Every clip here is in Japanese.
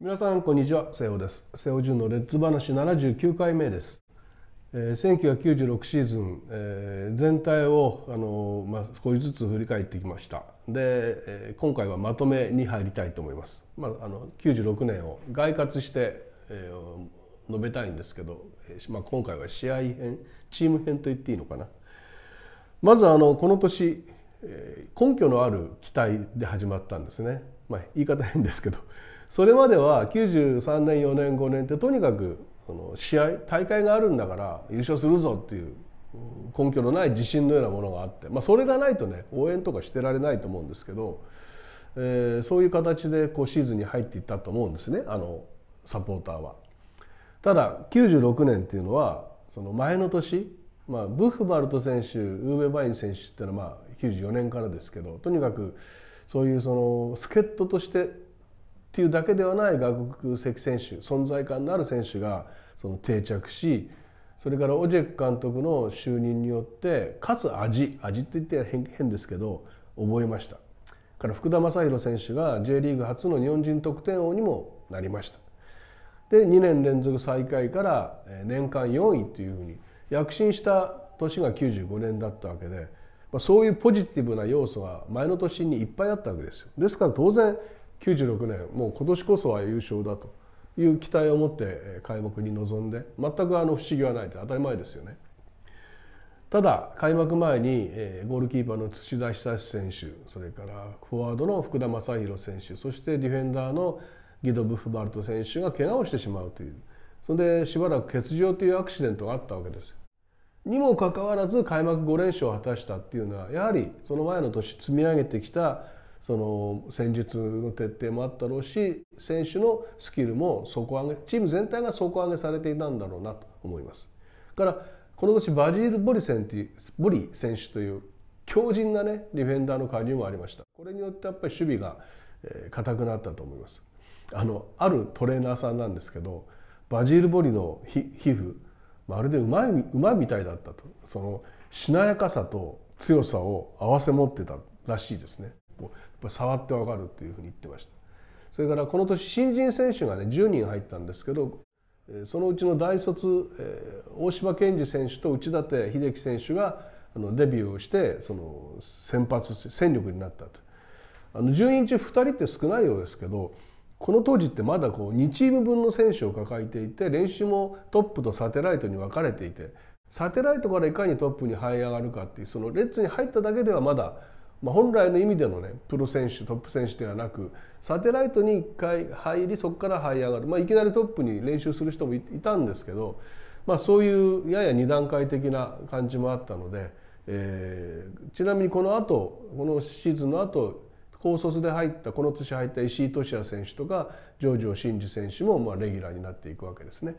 皆さんこんにちは瀬尾です瀬尾純のレッツ話79回目です、えー、1996シーズン、えー、全体を、あのー、まあ、少しずつ振り返ってきましたで、えー、今回はまとめに入りたいと思います、まあ、あの96年を概括して、えー、述べたいんですけど、まあ、今回は試合編チーム編と言っていいのかなまずあのこの年根拠のある期待で始まったんですね、まあ、言い方変ですけどそれまでは93年4年5年ってとにかく試合大会があるんだから優勝するぞっていう根拠のない自信のようなものがあって、まあ、それがないとね応援とかしてられないと思うんですけど、えー、そういう形でこうシーズンに入っていったと思うんですねあのサポーターは。ただ96年っていうのはその前の年、まあ、ブッフバルト選手ウーベ・バイン選手っていうのはまあ94年からですけどとにかくそういうその助っ人としてっていうだけではない外国籍選手存在感のある選手がその定着しそれからオジェク監督の就任によってかつ味味って言っては変ですけど覚えましたから福田正宏選手が J リーグ初の日本人得点王にもなりましたで2年連続最下位から年間4位というふうに躍進した年が95年だったわけで、まあ、そういうポジティブな要素が前の年にいっぱいあったわけですよですから当然96年もう今年こそは優勝だという期待を持って開幕に臨んで全くあの不思議はないって当たり前ですよね。ただ開幕前にゴールキーパーの土田久志選手それからフォワードの福田正宏選手そしてディフェンダーのギド・ブフバルト選手が怪我をしてしまうというそれでしばらく欠場というアクシデントがあったわけですにもかかわらず開幕5連勝を果たしたっていうのはやはりその前の年積み上げてきたその戦術の徹底もあったろうし選手のスキルも底上げチーム全体が底上げされていたんだろうなと思います。からこの年バジール・ボリセンというボリ選手という強靭なねディフェンダーの加入もありました。これによってやっぱり守備が硬くなったと思います。あのあるトレーナーさんなんですけどバジール・ボリの皮膚まるで馬馬みたいだったとそのしなやかさと強さを併せ持ってたらしいですね。やっぱ触ってわかるっていうふうに言ってましたそれからこの年新人選手がね10人入ったんですけどそのうちの大卒、大島健二選手と内館秀樹選手がデビューをしてその先発戦力になったとあの10人中2人って少ないようですけどこの当時ってまだこう2チーム分の選手を抱えていて練習もトップとサテライトに分かれていてサテライトからいかにトップに這い上がるかっていうその列に入っただけではまだまあ、本来の意味でのねプロ選手トップ選手ではなくサテライトに1回入りそこから這い上がる、まあ、いきなりトップに練習する人もいたんですけど、まあ、そういうやや2段階的な感じもあったので、えー、ちなみにこの後このシーズンの後高卒で入ったこの年入った石井俊哉選手とかジョージオ真じ。選手もまあレギュラーになっていくわけですね。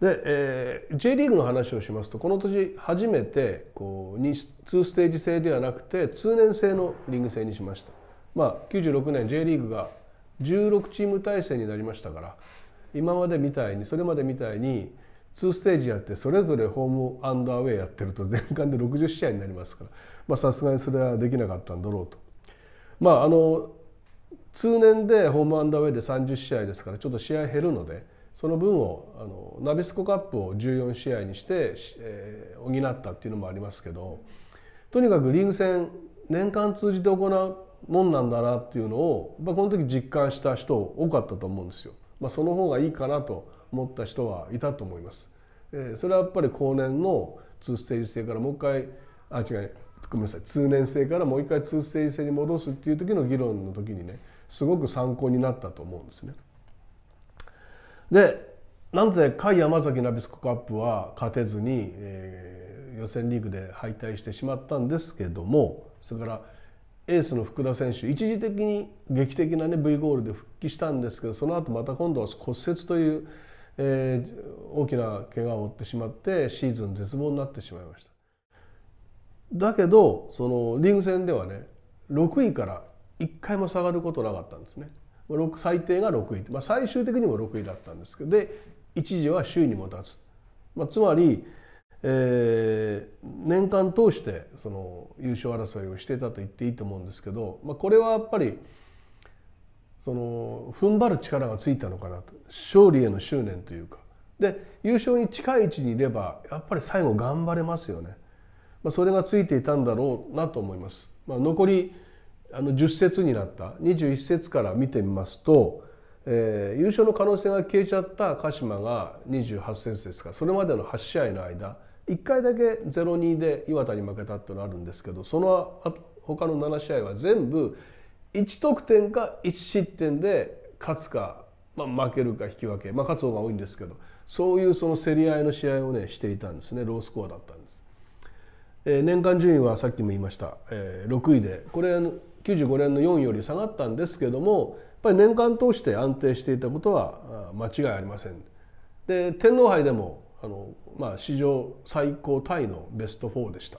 で、えー、J リーグの話をしますとこの年初めてこう2ステージ制ではなくて通年制のリーグ制にしました、まあ、96年 J リーグが16チーム体制になりましたから今までみたいにそれまでみたいに2ステージやってそれぞれホームアンダーウェイやってると全館で60試合になりますからさすがにそれはできなかったんだろうと。まああの通年でホームアンダーウェイで30試合ですからちょっと試合減るので。その分をあのナビスコカップを14試合にして、えー、補ったっていうのもありますけどとにかくリーグ戦年間通じて行うもんなんだなっていうのを、まあ、この時実感した人多かったと思うんですよ。まあ、その方がいいかなと思った人はいたと思います。えー、それはやっぱり後年の2ステージ制からもう一回あ違うごめんなさい通年制からもう一回2ステージ制に戻すっていう時の議論の時にねすごく参考になったと思うんですね。でなぜ甲斐山崎ナビスコカップは勝てずに、えー、予選リーグで敗退してしまったんですけどもそれからエースの福田選手一時的に劇的な、ね、V ゴールで復帰したんですけどその後また今度は骨折という、えー、大きな怪我を負ってしまってシーズン絶望になってしまいました。だけどそのリーグ戦ではね6位から1回も下がることなかったんですね。最低が6位、まあ、最終的にも6位だったんですけどで一時は首位にも立つ、まあ、つまり、えー、年間通してその優勝争いをしてたと言っていいと思うんですけど、まあ、これはやっぱりその踏ん張る力がついたのかなと勝利への執念というかで優勝に近い位置にいればやっぱり最後頑張れますよね、まあ、それがついていたんだろうなと思います。まあ、残りあの10節になった21節から見てみますと、えー、優勝の可能性が消えちゃった鹿島が28節ですかそれまでの8試合の間1回だけ0-2で岩田に負けたっていうのあるんですけどその他の7試合は全部1得点か1失点で勝つか、まあ、負けるか引き分け、まあ、勝つ方が多いんですけどそういうその競り合いの試合をねしていたんですねロースコアだったんです。え年間順位はさっきも言いました、え6位でこれ95年の4より下がったんですけどもやっぱり年間通して安定していたことは間違いありません。で天皇杯でもあの、まあ、史上最高タイのベスト4でした。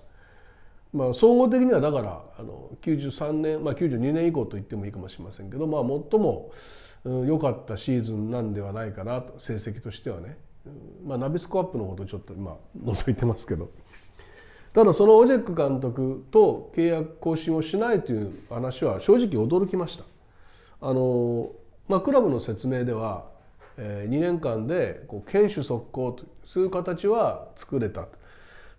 まあ、総合的にはだからあの93年、まあ、92年以降と言ってもいいかもしれませんけど、まあ、最も良かったシーズンなんではないかなと成績としてはね、まあ、ナビスコアップのことをちょっと今 覗いてますけど。ただそのオジェック監督と契約更新をしないという話は正直驚きました。あのまあ、クラブの説明では、えー、2年間でこう堅守速攻とそういう形は作れた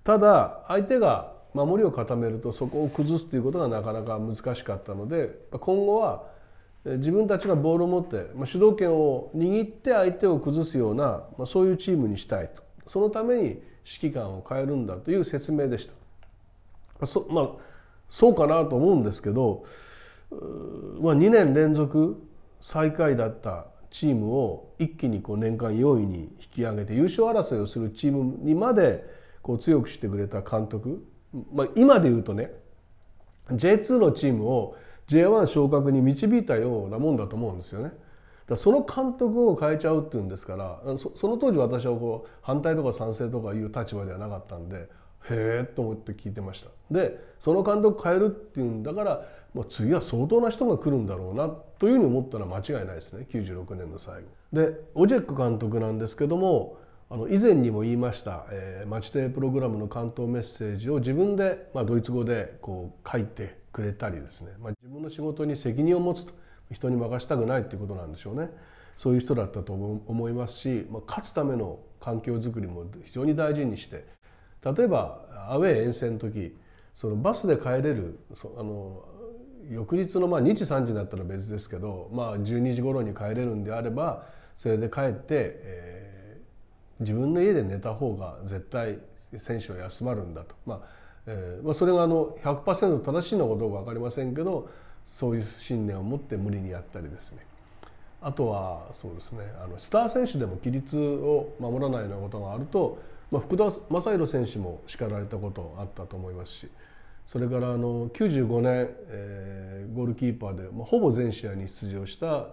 ただ相手が守りを固めるとそこを崩すということがなかなか難しかったので今後は自分たちがボールを持って、まあ、主導権を握って相手を崩すような、まあ、そういうチームにしたいとそのために指揮官を変えるんだという説明でした。そまあ、そうかなと思うんですけど、まあ、2年連続最下位だったチームを一気にこう年間4位に引き上げて優勝争いをするチームにまでこう強くしてくれた監督、まあ、今で言うとね J2 のチームを J1 昇格に導いたようなもんだと思うんですよね。だその監督を変えちゃうっていうんですからその当時私はこう反対とか賛成とかいう立場ではなかったんでへえと思って聞いてましたでその監督変えるっていうんだから、まあ、次は相当な人が来るんだろうなというふうに思ったのは間違いないですね96年の最後でオジェック監督なんですけどもあの以前にも言いました、えー、マチテプログラムの関東メッセージを自分で、まあ、ドイツ語でこう書いてくれたりですね、まあ、自分の仕事に責任を持つと人に任したくないっていうことなんでしょうねそういう人だったと思いますし、まあ、勝つための環境づくりも非常に大事にして例えばアウェー遠征の時そのバスで帰れるそあの翌日のまあ2時3時だったら別ですけど、まあ、12時頃に帰れるんであればそれで帰って、えー、自分の家で寝た方が絶対選手は休まるんだと、まあえーまあ、それがあの100%正しいのかどうか分かりませんけどそういう信念を持って無理にやったりですねあとはそうですねあのスター選手でも規律を守らないようなことがあると、まあ、福田正宏選手も叱られたことあったと思いますしそれからあの95年、えー、ゴールキーパーで、まあ、ほぼ全試合に出場した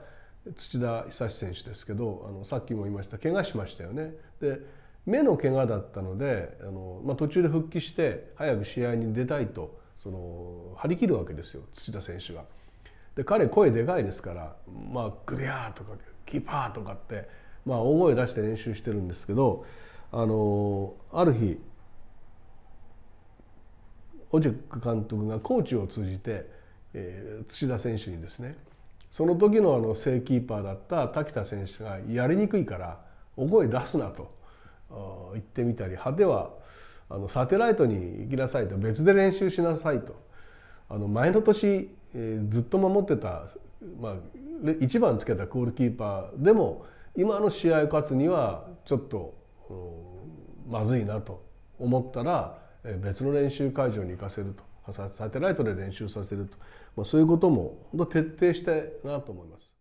土田久志選手ですけどあのさっきも言いました怪我しましたよね。で目の怪我だったのであの、まあ、途中で復帰して早く試合に出たいとその張り切るわけですよ土田選手が。で彼声でかいですから「まあ、グリアー」とか「キーパー」とかって、まあ、大声出して練習してるんですけどあのある日オジェック監督がコーチを通じて、えー、土田選手にですねその時のあの正キーパーだった滝田選手がやりにくいから大声出すなと言ってみたり派手はあのサテライトに行きなさいと別で練習しなさいとあの前の年、えー、ずっと守ってた、まあ、1番つけたクールキーパーでも今の試合を勝つにはちょっと、うん、まずいなと思ったら、えー、別の練習会場に行かせるとサテライトで練習させると、まあ、そういうことも本当徹底したいなと思います。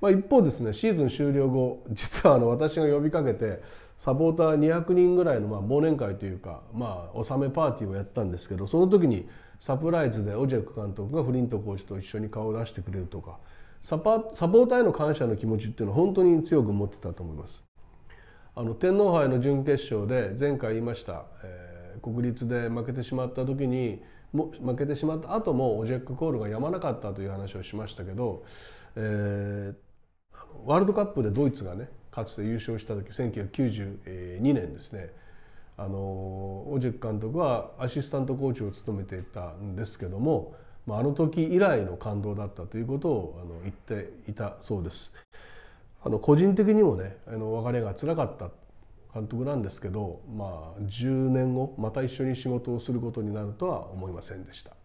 まあ、一方ですねシーズン終了後実はあの私が呼びかけてサポーター200人ぐらいのまあ忘年会というか、まあ、納めパーティーをやったんですけどその時にサプライズでオジェク監督がフリントコーチと一緒に顔を出してくれるとかサポーターへの感謝の気持ちっていうのは本当に強く持ってたと思います。あの天皇杯の準決勝で前回言いました、えー、国立で負けてしまった時にも負けてしまった後もオジェックコールがやまなかったという話をしましたけど、えー、ワールドカップでドイツがねかつて優勝した時1992年ですねあのオジェク監督はアシスタントコーチを務めていたんですけども、まあ、あの時以来の感動だったということをあの言っていたそうです。あの個人的にもねあの別れがつらかった監督なんですけど、まあ、10年後また一緒に仕事をすることになるとは思いませんでした。